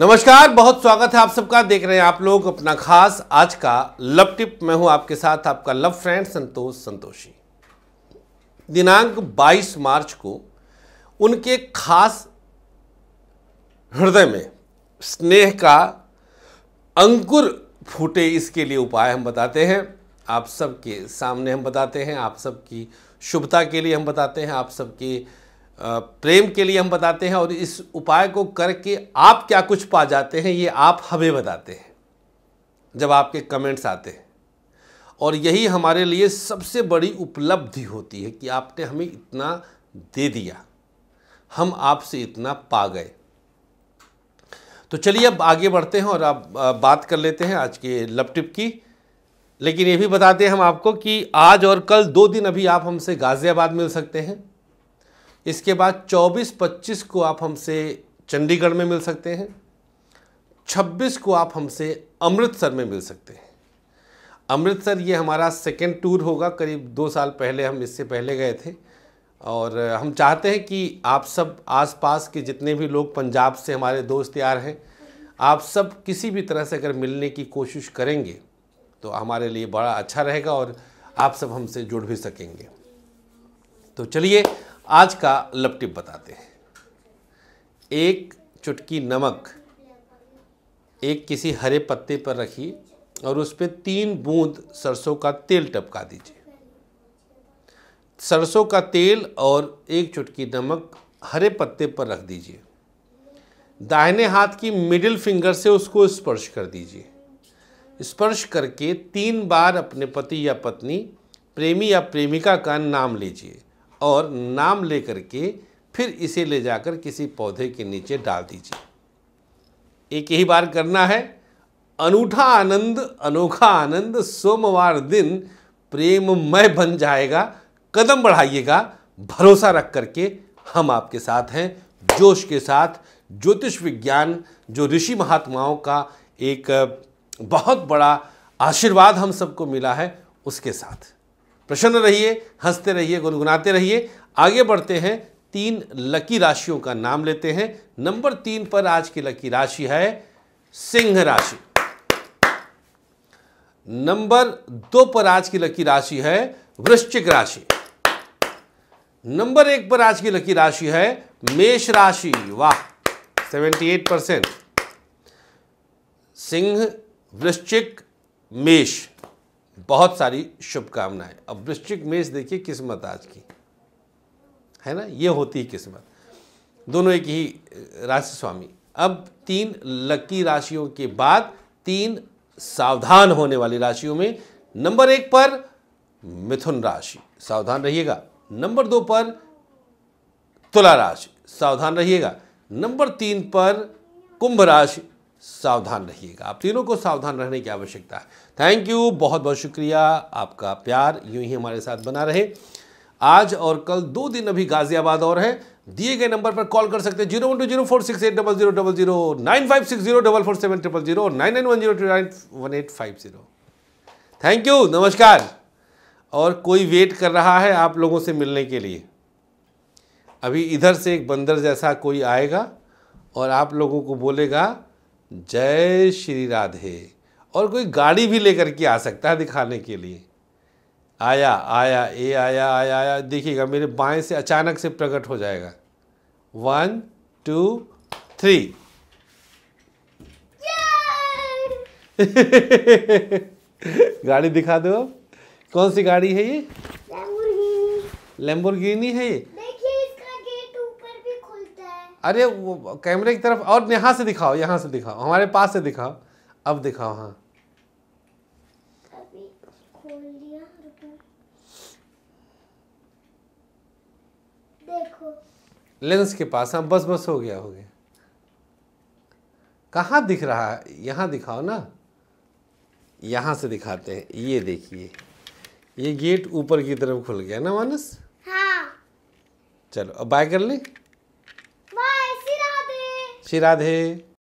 नमस्कार बहुत स्वागत है आप सबका देख रहे हैं आप लोग अपना खास आज का लव टिप मैं हूं आपके साथ आपका लव फ्रेंड संतोष संतोषी दिनांक 22 मार्च को उनके खास हृदय में स्नेह का अंकुर फूटे इसके लिए उपाय हम बताते हैं आप सबके सामने हम बताते हैं आप सबकी शुभता के लिए हम बताते हैं आप सबकी प्रेम के लिए हम बताते हैं और इस उपाय को करके आप क्या कुछ पा जाते हैं ये आप हमें बताते हैं जब आपके कमेंट्स आते हैं और यही हमारे लिए सबसे बड़ी उपलब्धि होती है कि आपने हमें इतना दे दिया हम आपसे इतना पा गए तो चलिए अब आगे बढ़ते हैं और आप बात कर लेते हैं आज के लपटिप की लेकिन ये भी बताते हैं हम आपको कि आज और कल दो दिन अभी आप हमसे गाज़ियाबाद मिल सकते हैं इसके बाद 24-25 को आप हमसे चंडीगढ़ में मिल सकते हैं 26 को आप हमसे अमृतसर में मिल सकते हैं अमृतसर ये हमारा सेकेंड टूर होगा करीब दो साल पहले हम इससे पहले गए थे और हम चाहते हैं कि आप सब आसपास के जितने भी लोग पंजाब से हमारे दोस्त यार हैं आप सब किसी भी तरह से अगर मिलने की कोशिश करेंगे तो हमारे लिए बड़ा अच्छा रहेगा और आप सब हमसे जुड़ भी सकेंगे तो चलिए आज का लपटिप बताते हैं एक चुटकी नमक एक किसी हरे पत्ते पर रखिए और उस पर तीन बूंद सरसों का तेल टपका दीजिए सरसों का तेल और एक चुटकी नमक हरे पत्ते पर रख दीजिए दाहिने हाथ की मिडिल फिंगर से उसको स्पर्श कर दीजिए स्पर्श करके तीन बार अपने पति या पत्नी प्रेमी या प्रेमिका का नाम लीजिए और नाम लेकर के फिर इसे ले जाकर किसी पौधे के नीचे डाल दीजिए एक ही बार करना है अनूठा आनंद अनोखा आनंद सोमवार दिन प्रेममय बन जाएगा कदम बढ़ाइएगा भरोसा रख करके हम आपके साथ हैं जोश के साथ ज्योतिष विज्ञान जो ऋषि महात्माओं का एक बहुत बड़ा आशीर्वाद हम सबको मिला है उसके साथ प्रसन्न रहिए हंसते रहिए गुनगुनाते रहिए आगे बढ़ते हैं तीन लकी राशियों का नाम लेते हैं नंबर तीन पर आज की लकी राशि है सिंह राशि नंबर दो पर आज की लकी राशि है वृश्चिक राशि नंबर एक पर आज की लकी राशि है मेष राशि वाह 78 परसेंट सिंह वृश्चिक मेष बहुत सारी शुभकामनाएं अब वृश्चिक मेष देखिए किस्मत आज की है ना ये होती है किस्मत दोनों एक ही राशि स्वामी अब तीन लकी राशियों के बाद तीन सावधान होने वाली राशियों में नंबर एक पर मिथुन राशि सावधान रहिएगा नंबर दो पर तुला राशि सावधान रहिएगा नंबर तीन पर कुंभ राशि सावधान रहिएगा आप तीनों को सावधान रहने की आवश्यकता है थैंक यू बहुत बहुत शुक्रिया आपका प्यार यूं ही हमारे साथ बना रहे आज और कल दो दिन अभी गाजियाबाद और है दिए गए नंबर पर कॉल कर सकते हैं zero one two zero four six eight double zero double zero nine five six zero double four seven triple zero nine nine one zero two nine one eight five zero thank you नमस्कार और कोई wait कर रहा है आप लोगों से मिलने के लिए अभी इधर से एक बंदर जैसा कोई आएगा और आप लोगों को बोलेगा जय श्री राधे और कोई गाड़ी भी लेकर के आ सकता है दिखाने के लिए आया आया ए आया आया आया देखिएगा मेरे बाएं से अचानक से प्रकट हो जाएगा वन टू थ्री गाड़ी दिखा दो कौन सी गाड़ी है ये लेम्बोर्गिनी है ये अरे वो कैमरे की तरफ और यहाँ से दिखाओ यहाँ से दिखाओ हमारे पास से दिखाओ अब दिखाओ हाँ लेंस के पास हाँ बस बस हो गया हो गया कहाँ दिख रहा है यहाँ दिखाओ ना यहाँ से दिखाते हैं ये देखिए ये गेट ऊपर की तरफ खुल गया ना मानस हाँ चलो अब बाय कर ले श्री राधे